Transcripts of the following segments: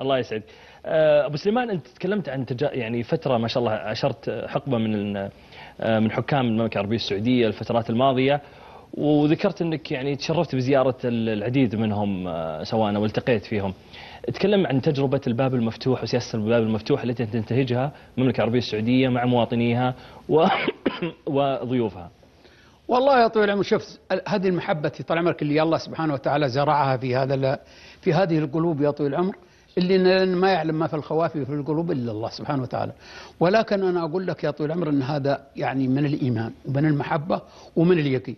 الله يسعد آه، ابو سليمان انت تكلمت عن تجا يعني فتره ما شاء الله عشرت حقبه من آه، من حكام المملكه العربيه السعوديه الفترات الماضيه وذكرت انك يعني تشرفت بزياره العديد منهم آه، سواء والتقيت فيهم. تكلم عن تجربه الباب المفتوح وسياسه الباب المفتوح التي تنتهجها المملكه العربيه السعوديه مع مواطنيها و... وضيوفها. والله يا طويل العمر شوف هذه المحبه طال عمرك اللي الله سبحانه وتعالى زرعها في هذا في هذه القلوب يا طويل العمر اللي ما يعلم ما في الخوافي في القلوب الا الله سبحانه وتعالى ولكن انا اقول لك يا طويل العمر ان هذا يعني من الايمان ومن المحبه ومن اليقين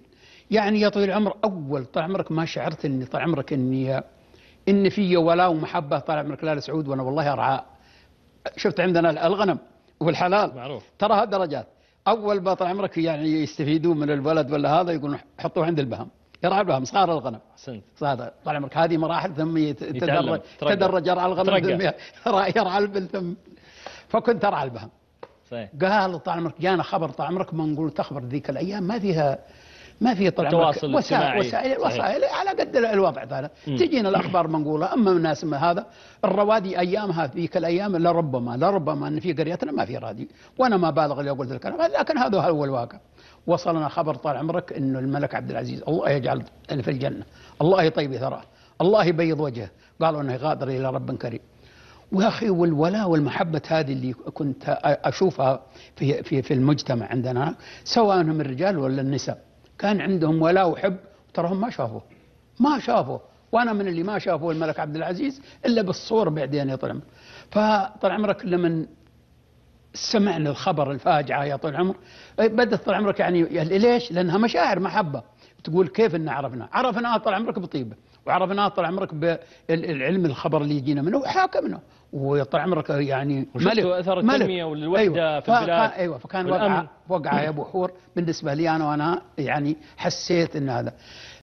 يعني يا طويل العمر اول طال عمرك ما شعرت اني طال عمرك اني ان في ولاء ومحبه طال عمرك لا سعود وانا والله ارعى شفت عندنا الغنم والحلال معروف ترى درجات اول ما طال عمرك يعني يستفيدون من الولد ولا هذا يقولون حطوه عند البهم يرعى الوهم صار الغنم صار طال عمرك هذه مراحل ثم يتدرج تدرج يرعى الغنم ثم يرعى البل ثم فكنت ارعى البهم صحيح قال طال عمرك جانا خبر طال عمرك منقول تخبر ذيك الايام ما فيها ما في طال وسائل وسائل, وسائل على قد الوضع هذا تجينا الاخبار منقوله اما الناس من هذا الروادي ايامها ذيك الايام لربما لربما ان في قريتنا ما في رادي وانا ما بالغ اللي اقول ذلك لكن هذا هو الواقع وصلنا خبر طال عمرك انه الملك عبد العزيز الله يجعل في الجنه الله يطيب ثراه الله يبيض وجهه قالوا انه غادر الى رب كريم ويا اخي والولاء والمحبه هذه اللي كنت اشوفها في في في المجتمع عندنا سواء هم الرجال ولا النساء كان عندهم ولاء وحب تراهم ما شافوه ما شافوه وانا من اللي ما شافوه الملك عبد العزيز الا بالصور بعدين يطلع فطال عمرك لما سمعنا الخبر الفاجعة يا طول العمر إيه، بدت طول عمرك يعني،, يعني ليش لأنها مشاعر محبة تقول كيف أن عرفنا عرفناها طول عمرك بطيبة وعرفناها طول عمرك بالعلم الخبر اللي يجينا منه وحاكمنا وطول عمرك يعني ملك اثر التنميه والوحده أيوة في البلاد ايوه فكان وقعه وقعه يا ابو حور بالنسبه لي انا وانا يعني حسيت ان هذا